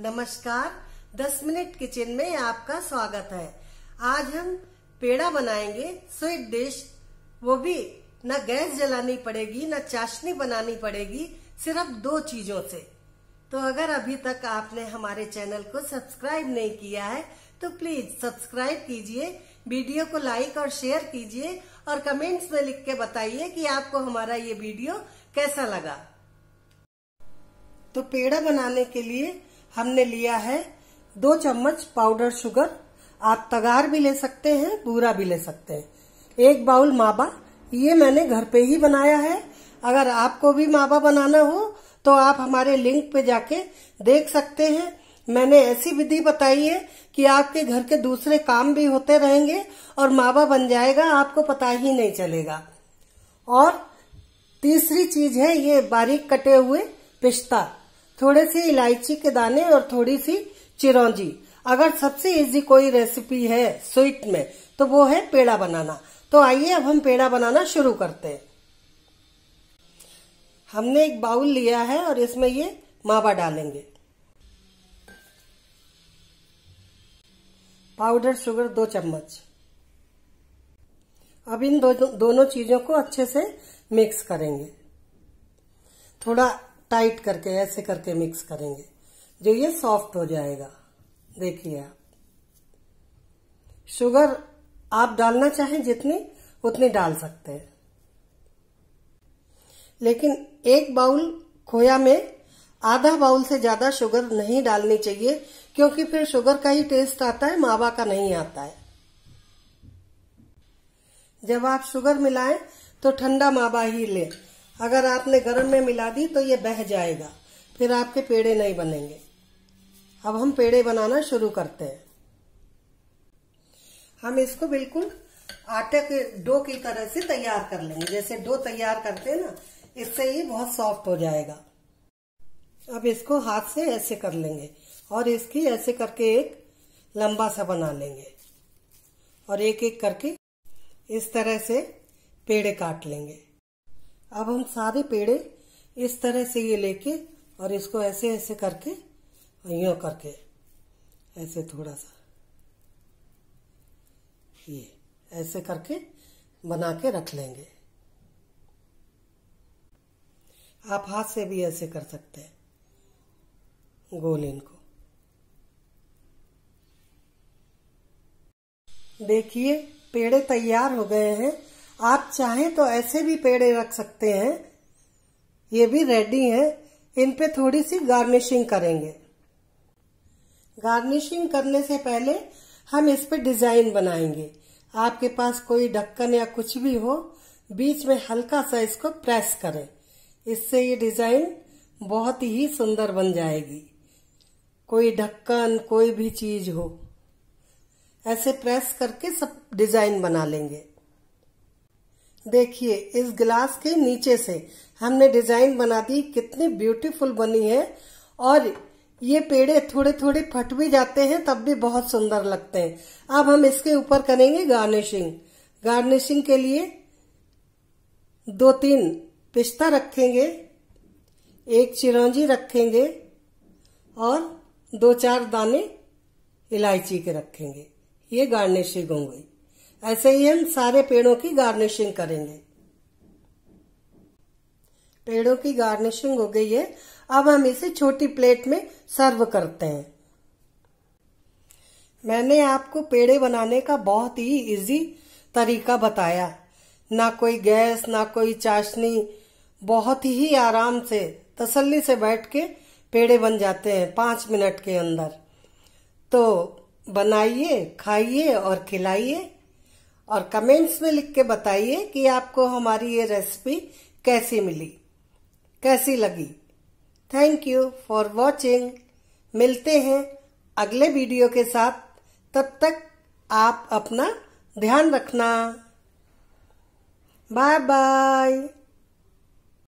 नमस्कार 10 minute kitchen में आपका स्वागत है आज हम पेड़ा बनाएंगे स्वीट डिश वो भी न गैस जलानी पड़ेगी न चाशनी बनानी पड़ेगी सिर्फ दो चीजों से तो अगर अभी तक आपने हमारे चैनल को सब्सक्राइब नहीं किया है तो प्लीज सब्सक्राइब कीजिए वीडियो को लाइक और शेयर कीजिए और कमेंट्स में लिख के बताइए कि आपको हमारा ये वीडियो कैसा लगा तो पेड़ा बनाने के लिए हमने लिया है दो चम्मच पाउडर शुगर आप तगार भी ले सकते हैं बूरा भी ले सकते हैं एक बाउल मावा ये मैंने घर पे ही बनाया है अगर आपको भी मावा बनाना हो तो आप हमारे लिंक पे जाके देख सकते हैं मैंने ऐसी विधि बताई है कि आपके घर के दूसरे काम भी होते रहेंगे और मावा बन जाएगा आपको पता ही नहीं चलेगा और तीसरी चीज है ये बारीक कटे हुए पिस्ता थोड़े से इलायची के दाने और थोड़ी सी चिरौंजी अगर सबसे इजी कोई रेसिपी है स्वीट में तो वो है पेड़ा बनाना तो आइए अब हम पेड़ा बनाना शुरू करते हैं हमने एक बाउल लिया है और इसमें ये मावा डालेंगे पाउडर शुगर दो चम्मच अब इन दो, दोनों चीजों को अच्छे से मिक्स करेंगे थोड़ा टाइट करके ऐसे करके मिक्स करेंगे जो ये सॉफ्ट हो जाएगा देखिए आप शुगर आप डालना चाहें जितनी उतनी डाल सकते हैं लेकिन एक बाउल खोया में आधा बाउल से ज्यादा शुगर नहीं डालनी चाहिए क्योंकि फिर शुगर का ही टेस्ट आता है मावा का नहीं आता है जब आप शुगर मिलाएं तो ठंडा मावा ही लें अगर आपने गर्म में मिला दी तो ये बह जाएगा फिर आपके पेड़े नहीं बनेंगे अब हम पेड़े बनाना शुरू करते हैं हम इसको बिल्कुल आटे के डो की तरह से तैयार कर लेंगे जैसे डो तैयार करते हैं ना इससे ये बहुत सॉफ्ट हो जाएगा अब इसको हाथ से ऐसे कर लेंगे और इसकी ऐसे करके एक लंबा सा बना लेंगे और एक एक करके इस तरह से पेड़े काट लेंगे अब हम सारे पेड़े इस तरह से ये लेके और इसको ऐसे ऐसे करके और करके ऐसे थोड़ा सा ये ऐसे करके बना के रख लेंगे आप हाथ से भी ऐसे कर सकते हैं गोल इनको देखिए पेड़े तैयार हो गए हैं आप चाहें तो ऐसे भी पेड़े रख सकते हैं ये भी रेडी हैं इन पे थोड़ी सी गार्निशिंग करेंगे गार्निशिंग करने से पहले हम इस पे डिजाइन बनाएंगे आपके पास कोई ढक्कन या कुछ भी हो बीच में हल्का सा इसको प्रेस करें इससे ये डिजाइन बहुत ही सुंदर बन जाएगी कोई ढक्कन कोई भी चीज हो ऐसे प्रेस करके सब डिजाइन बना लेंगे देखिए इस ग्लास के नीचे से हमने डिजाइन बना दी कितनी ब्यूटीफुल बनी है और ये पेड़े थोड़े थोड़े फट भी जाते हैं तब भी बहुत सुंदर लगते हैं अब हम इसके ऊपर करेंगे गार्निशिंग गार्निशिंग के लिए दो तीन पिस्ता रखेंगे एक चिरौंजी रखेंगे और दो चार दाने इलायची के रखेंगे ये गार्निशिंग होंगी ऐसे ही हम सारे पेड़ों की गार्निशिंग करेंगे पेड़ों की गार्निशिंग हो गई है अब हम इसे छोटी प्लेट में सर्व करते हैं मैंने आपको पेड़े बनाने का बहुत ही इजी तरीका बताया ना कोई गैस ना कोई चाशनी बहुत ही आराम से तसल्ली से बैठ के पेड़े बन जाते हैं पांच मिनट के अंदर तो बनाइए खाइए और खिलाइए और कमेंट्स में लिख के बताइए कि आपको हमारी ये रेसिपी कैसी मिली कैसी लगी थैंक यू फॉर वॉचिंग मिलते हैं अगले वीडियो के साथ तब तक आप अपना ध्यान रखना बाय बाय